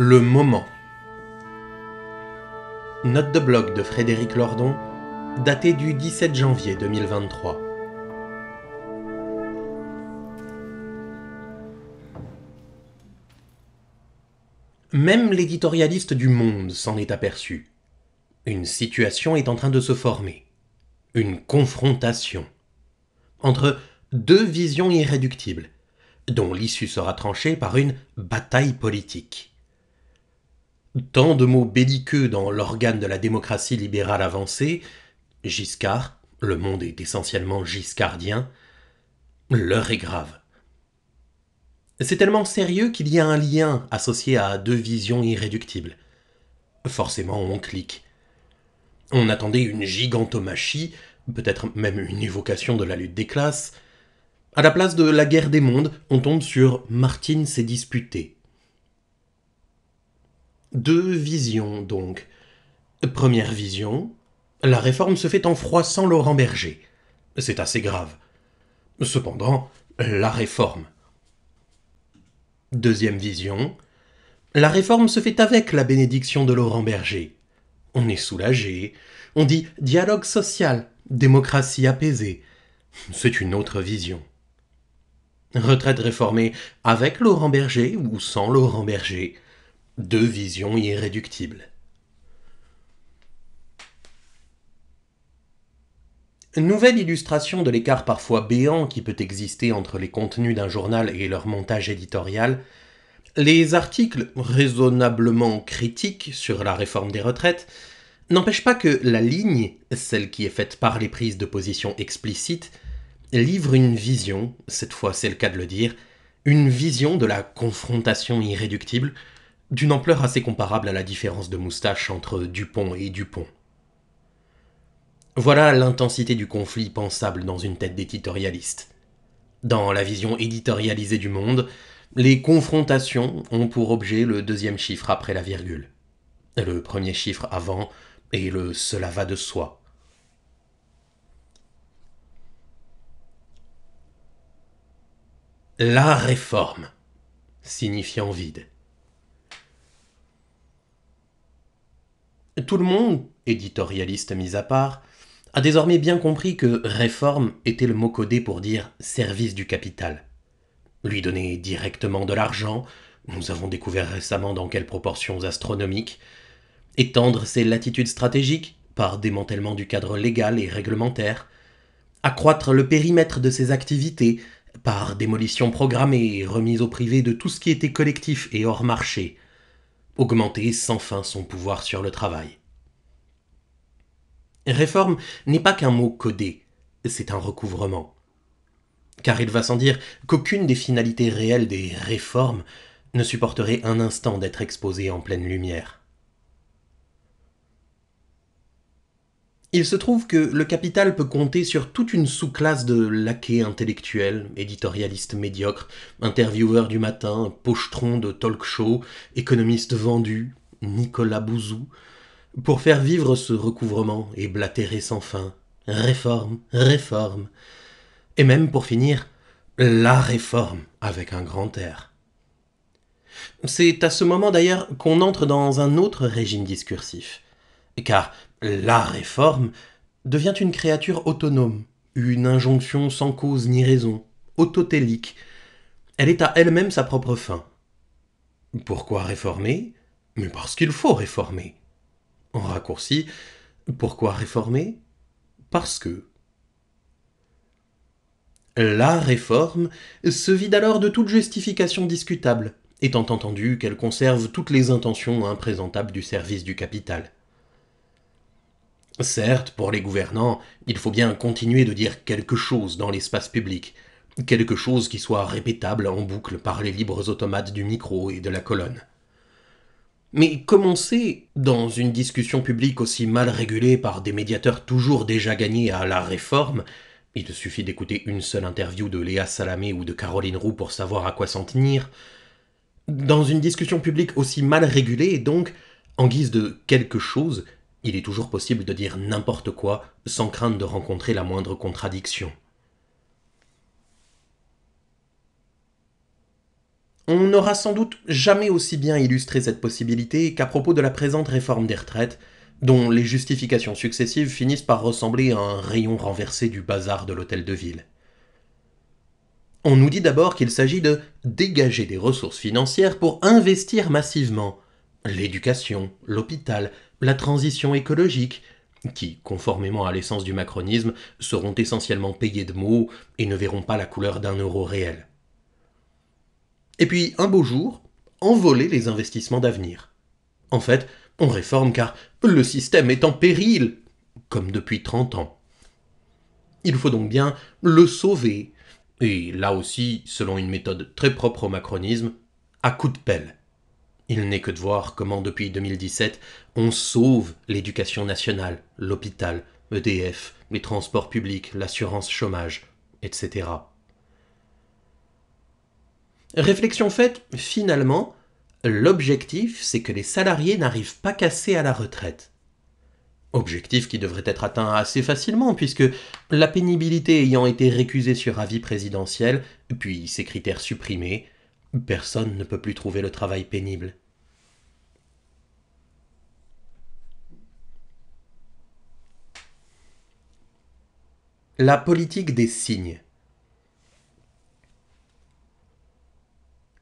Le moment. Note de blog de Frédéric Lordon, datée du 17 janvier 2023. Même l'éditorialiste du Monde s'en est aperçu. Une situation est en train de se former. Une confrontation. Entre deux visions irréductibles, dont l'issue sera tranchée par une bataille politique tant de mots belliqueux dans l'organe de la démocratie libérale avancée, Giscard, le monde est essentiellement giscardien, l'heure est grave. C'est tellement sérieux qu'il y a un lien associé à deux visions irréductibles. Forcément, on clique. On attendait une gigantomachie, peut-être même une évocation de la lutte des classes. À la place de la guerre des mondes, on tombe sur Martine s'est disputée. Deux visions donc. Première vision, la réforme se fait en froissant Laurent Berger. C'est assez grave. Cependant, la réforme. Deuxième vision, la réforme se fait avec la bénédiction de Laurent Berger. On est soulagé, on dit dialogue social, démocratie apaisée. C'est une autre vision. Retraite réformée avec Laurent Berger ou sans Laurent Berger. Deux visions irréductibles. Nouvelle illustration de l'écart parfois béant qui peut exister entre les contenus d'un journal et leur montage éditorial, les articles raisonnablement critiques sur la réforme des retraites n'empêchent pas que la ligne, celle qui est faite par les prises de position explicites, livre une vision, cette fois c'est le cas de le dire, une vision de la confrontation irréductible d'une ampleur assez comparable à la différence de moustache entre Dupont et Dupont. Voilà l'intensité du conflit pensable dans une tête d'éditorialiste. Dans la vision éditorialisée du monde, les confrontations ont pour objet le deuxième chiffre après la virgule, le premier chiffre avant et le cela va de soi. La réforme, signifiant vide. Tout le monde, éditorialiste mis à part, a désormais bien compris que réforme était le mot codé pour dire service du capital. Lui donner directement de l'argent, nous avons découvert récemment dans quelles proportions astronomiques, étendre ses latitudes stratégiques par démantèlement du cadre légal et réglementaire, accroître le périmètre de ses activités par démolition programmée et remise au privé de tout ce qui était collectif et hors marché, augmenter sans fin son pouvoir sur le travail. Réforme n'est pas qu'un mot codé, c'est un recouvrement. Car il va sans dire qu'aucune des finalités réelles des réformes ne supporterait un instant d'être exposée en pleine lumière. Il se trouve que le capital peut compter sur toute une sous-classe de laquais intellectuels, éditorialistes médiocres, intervieweurs du matin, pochetrons de talk-show, économistes vendus, Nicolas Bouzou, pour faire vivre ce recouvrement et blatérer sans fin. Réforme, réforme. Et même pour finir, la réforme avec un grand R. C'est à ce moment d'ailleurs qu'on entre dans un autre régime discursif. Car la réforme devient une créature autonome, une injonction sans cause ni raison, autotélique. Elle est à elle-même sa propre fin. Pourquoi réformer Mais parce qu'il faut réformer. En raccourci, pourquoi réformer Parce que. La réforme se vide alors de toute justification discutable, étant entendu qu'elle conserve toutes les intentions imprésentables du service du capital. Certes, pour les gouvernants, il faut bien continuer de dire quelque chose dans l'espace public, quelque chose qui soit répétable en boucle par les libres automates du micro et de la colonne. Mais commencer dans une discussion publique aussi mal régulée par des médiateurs toujours déjà gagnés à la réforme, il suffit d'écouter une seule interview de Léa Salamé ou de Caroline Roux pour savoir à quoi s'en tenir, dans une discussion publique aussi mal régulée, donc, en guise de quelque chose, il est toujours possible de dire n'importe quoi sans crainte de rencontrer la moindre contradiction. On n'aura sans doute jamais aussi bien illustré cette possibilité qu'à propos de la présente réforme des retraites, dont les justifications successives finissent par ressembler à un rayon renversé du bazar de l'hôtel de ville. On nous dit d'abord qu'il s'agit de dégager des ressources financières pour investir massivement l'éducation, l'hôpital, la transition écologique, qui, conformément à l'essence du macronisme, seront essentiellement payés de mots et ne verront pas la couleur d'un euro réel. Et puis, un beau jour, envoler les investissements d'avenir. En fait, on réforme car le système est en péril, comme depuis 30 ans. Il faut donc bien le sauver, et là aussi, selon une méthode très propre au macronisme, à coup de pelle. Il n'est que de voir comment depuis 2017 on sauve l'éducation nationale, l'hôpital, EDF, les transports publics, l'assurance chômage, etc. Réflexion faite, finalement, l'objectif c'est que les salariés n'arrivent pas cassés à la retraite. Objectif qui devrait être atteint assez facilement, puisque la pénibilité ayant été récusée sur avis présidentiel, puis ses critères supprimés, Personne ne peut plus trouver le travail pénible. La politique des signes.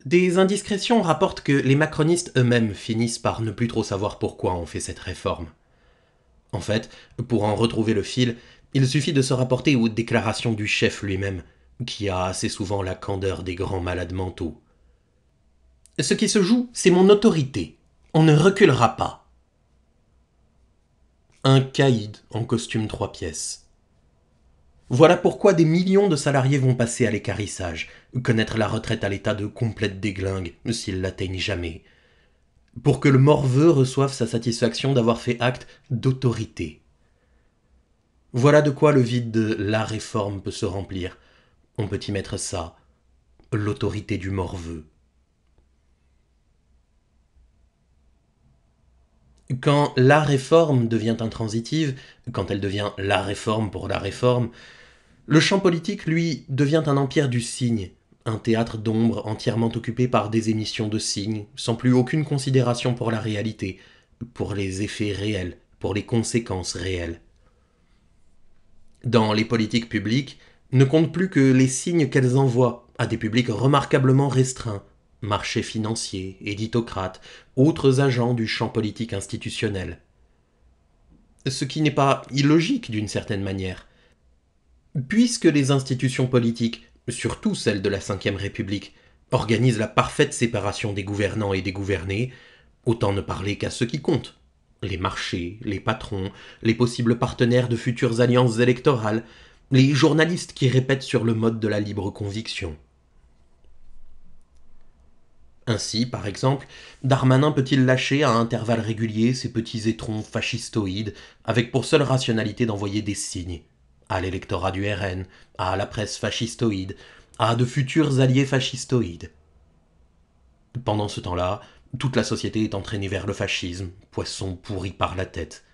Des indiscrétions rapportent que les macronistes eux-mêmes finissent par ne plus trop savoir pourquoi on fait cette réforme. En fait, pour en retrouver le fil, il suffit de se rapporter aux déclarations du chef lui-même, qui a assez souvent la candeur des grands malades mentaux. Ce qui se joue, c'est mon autorité. On ne reculera pas. Un caïd en costume trois pièces. Voilà pourquoi des millions de salariés vont passer à l'écarissage, connaître la retraite à l'état de complète déglingue, s'ils l'atteignent jamais. Pour que le morveux reçoive sa satisfaction d'avoir fait acte d'autorité. Voilà de quoi le vide de la réforme peut se remplir. On peut y mettre ça, l'autorité du morveux. Quand la réforme devient intransitive, quand elle devient la réforme pour la réforme, le champ politique, lui, devient un empire du signe, un théâtre d'ombre entièrement occupé par des émissions de signes, sans plus aucune considération pour la réalité, pour les effets réels, pour les conséquences réelles. Dans les politiques publiques, ne comptent plus que les signes qu'elles envoient à des publics remarquablement restreints, marchés financiers, éditocrates, autres agents du champ politique institutionnel. Ce qui n'est pas illogique d'une certaine manière. Puisque les institutions politiques, surtout celles de la Ve République, organisent la parfaite séparation des gouvernants et des gouvernés, autant ne parler qu'à ceux qui comptent les marchés, les patrons, les possibles partenaires de futures alliances électorales, les journalistes qui répètent sur le mode de la libre conviction. Ainsi, par exemple, Darmanin peut-il lâcher à intervalles réguliers ses petits étrons fascistoïdes, avec pour seule rationalité d'envoyer des signes à l'électorat du RN, à la presse fascistoïde, à de futurs alliés fascistoïdes. Pendant ce temps-là, toute la société est entraînée vers le fascisme, poisson pourri par la tête.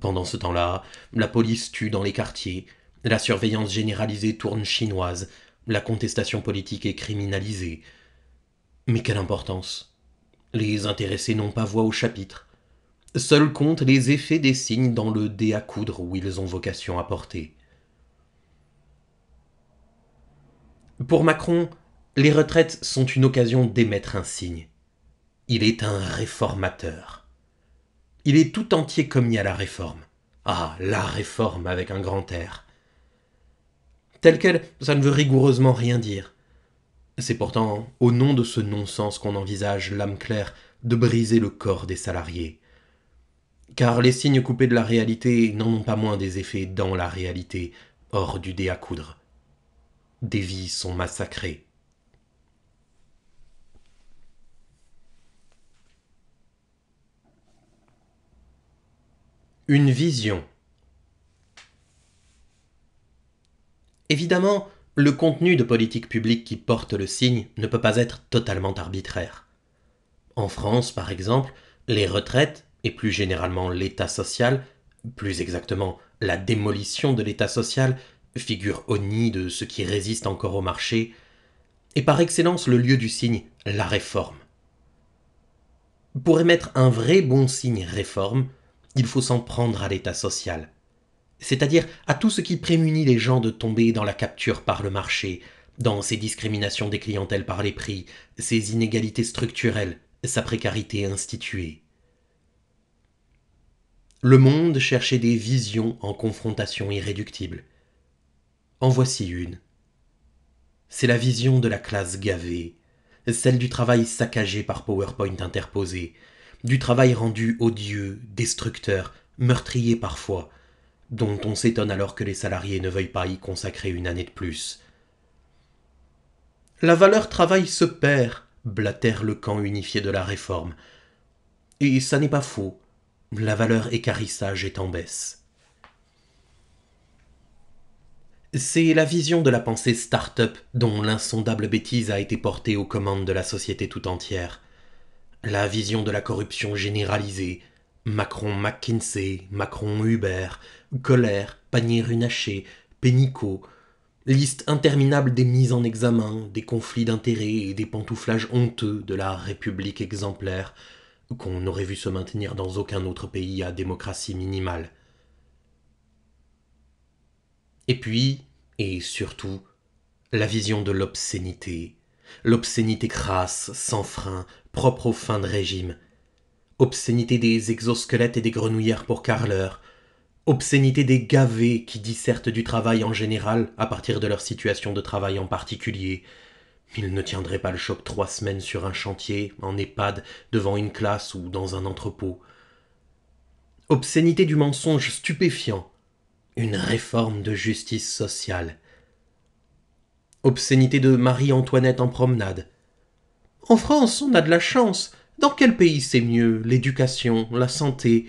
Pendant ce temps-là, la police tue dans les quartiers, la surveillance généralisée tourne chinoise, la contestation politique est criminalisée, mais quelle importance Les intéressés n'ont pas voix au chapitre. Seuls comptent les effets des signes dans le dé à coudre où ils ont vocation à porter. Pour Macron, les retraites sont une occasion d'émettre un signe. Il est un réformateur. Il est tout entier commis à la réforme. Ah, la réforme avec un grand air. Tel quel, ça ne veut rigoureusement rien dire. C'est pourtant au nom de ce non-sens qu'on envisage l'âme claire de briser le corps des salariés. Car les signes coupés de la réalité n'en ont pas moins des effets dans la réalité, hors du dé à coudre. Des vies sont massacrées. Une vision. Évidemment, le contenu de politique publique qui porte le signe ne peut pas être totalement arbitraire. En France, par exemple, les retraites, et plus généralement l'État social, plus exactement la démolition de l'État social, figure au nid de ce qui résiste encore au marché, est par excellence le lieu du signe, la réforme. Pour émettre un vrai bon signe réforme, il faut s'en prendre à l'État social c'est-à-dire à tout ce qui prémunit les gens de tomber dans la capture par le marché, dans ces discriminations des clientèles par les prix, ces inégalités structurelles, sa précarité instituée. Le monde cherchait des visions en confrontation irréductible. En voici une. C'est la vision de la classe gavée, celle du travail saccagé par PowerPoint interposé, du travail rendu odieux, destructeur, meurtrier parfois, dont on s'étonne alors que les salariés ne veuillent pas y consacrer une année de plus. La valeur travail se perd, blatère le camp unifié de la réforme. Et ça n'est pas faux, la valeur écarissage est en baisse. C'est la vision de la pensée start-up dont l'insondable bêtise a été portée aux commandes de la société tout entière. La vision de la corruption généralisée, Macron McKinsey, Macron hubert Colère, Panier runaché Pénicaud, liste interminable des mises en examen, des conflits d'intérêts et des pantouflages honteux de la République exemplaire, qu'on n'aurait vu se maintenir dans aucun autre pays à démocratie minimale. Et puis, et surtout, la vision de l'obscénité, l'obscénité crasse, sans frein, propre aux fins de régime, obscénité des exosquelettes et des grenouillères pour Carleur. obscénité des gavés qui dissertent du travail en général à partir de leur situation de travail en particulier. Ils ne tiendraient pas le choc trois semaines sur un chantier, en EHPAD, devant une classe ou dans un entrepôt. Obscénité du mensonge stupéfiant. Une réforme de justice sociale. Obscénité de Marie-Antoinette en promenade. En France, on a de la chance. Dans quel pays c'est mieux L'éducation, la santé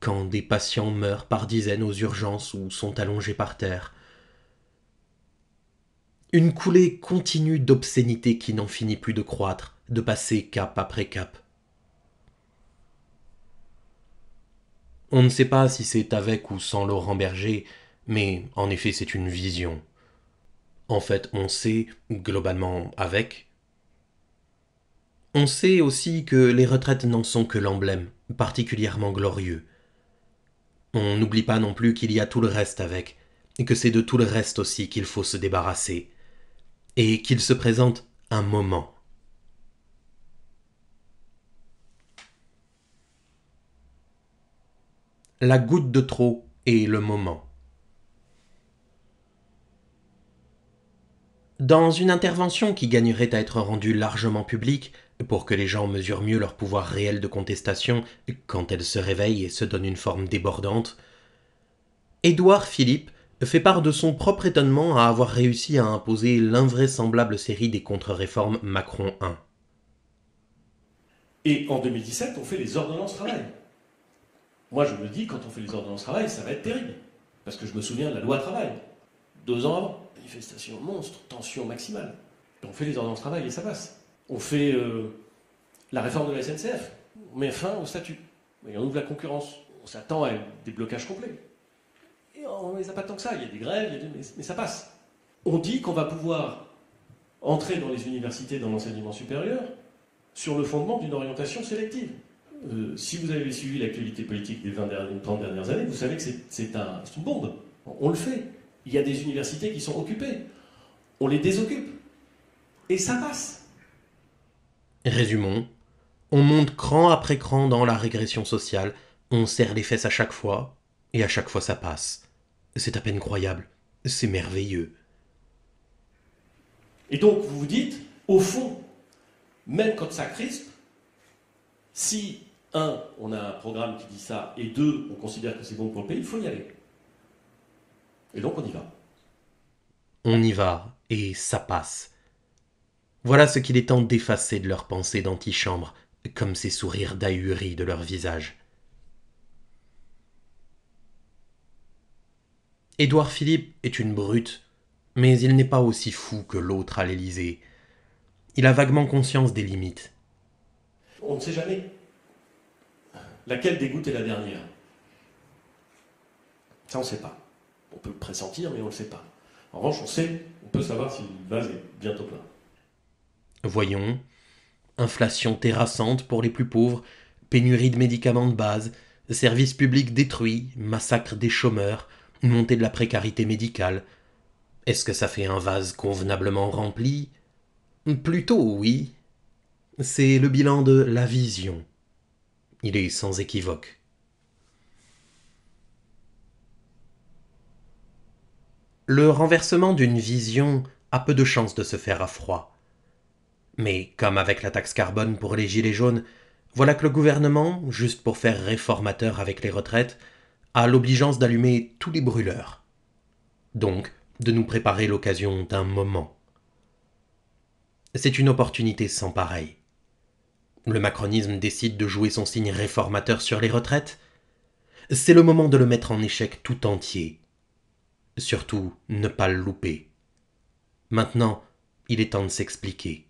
Quand des patients meurent par dizaines aux urgences ou sont allongés par terre Une coulée continue d'obscénité qui n'en finit plus de croître, de passer cap après cap. On ne sait pas si c'est avec ou sans Laurent Berger, mais en effet c'est une vision. En fait, on sait, globalement avec, on sait aussi que les retraites n'en sont que l'emblème, particulièrement glorieux. On n'oublie pas non plus qu'il y a tout le reste avec, et que c'est de tout le reste aussi qu'il faut se débarrasser, et qu'il se présente un moment. La goutte de trop et le moment. Dans une intervention qui gagnerait à être rendue largement publique, pour que les gens mesurent mieux leur pouvoir réel de contestation quand elle se réveille et se donne une forme débordante, Édouard Philippe fait part de son propre étonnement à avoir réussi à imposer l'invraisemblable série des contre-réformes Macron 1. Et en 2017, on fait les ordonnances travail. Moi, je me dis, quand on fait les ordonnances travail, ça va être terrible. Parce que je me souviens de la loi travail. Deux ans avant, manifestation monstre, tension maximale. On fait les ordonnances travail et ça passe. On fait euh, la réforme de la SNCF. On met fin au statut. on ouvre la concurrence. On s'attend à des blocages complets. Et on ne les pas tant que ça. Il y a des grèves, mais ça passe. On dit qu'on va pouvoir entrer dans les universités, dans l'enseignement supérieur, sur le fondement d'une orientation sélective. Euh, si vous avez suivi l'actualité politique des 20 dernières, dernières années, vous savez que c'est un, une bombe. On le fait. Il y a des universités qui sont occupées. On les désoccupe. Et ça passe. Résumons, on monte cran après cran dans la régression sociale, on serre les fesses à chaque fois, et à chaque fois ça passe. C'est à peine croyable, c'est merveilleux. Et donc vous vous dites, au fond, même quand ça crispe, si, un, on a un programme qui dit ça, et deux, on considère que c'est bon pour le pays, il faut y aller. Et donc on y va. On y va, et ça passe. Voilà ce qu'il est temps d'effacer de leurs pensées d'antichambre, comme ces sourires d'ahurie de leurs visage. Édouard Philippe est une brute, mais il n'est pas aussi fou que l'autre à l'Élysée. Il a vaguement conscience des limites. On ne sait jamais laquelle dégoûte est la dernière. Ça, on ne sait pas. On peut le pressentir, mais on ne le sait pas. En revanche, on sait, on peut savoir si va vase est bientôt plein. Voyons, inflation terrassante pour les plus pauvres, pénurie de médicaments de base, services publics détruits, massacre des chômeurs, montée de la précarité médicale. Est-ce que ça fait un vase convenablement rempli Plutôt oui. C'est le bilan de la vision. Il est sans équivoque. Le renversement d'une vision a peu de chances de se faire à froid. Mais comme avec la taxe carbone pour les Gilets jaunes, voilà que le gouvernement, juste pour faire réformateur avec les retraites, a l'obligeance d'allumer tous les brûleurs. Donc, de nous préparer l'occasion d'un moment. C'est une opportunité sans pareil. Le macronisme décide de jouer son signe réformateur sur les retraites. C'est le moment de le mettre en échec tout entier. Surtout, ne pas le louper. Maintenant, il est temps de s'expliquer.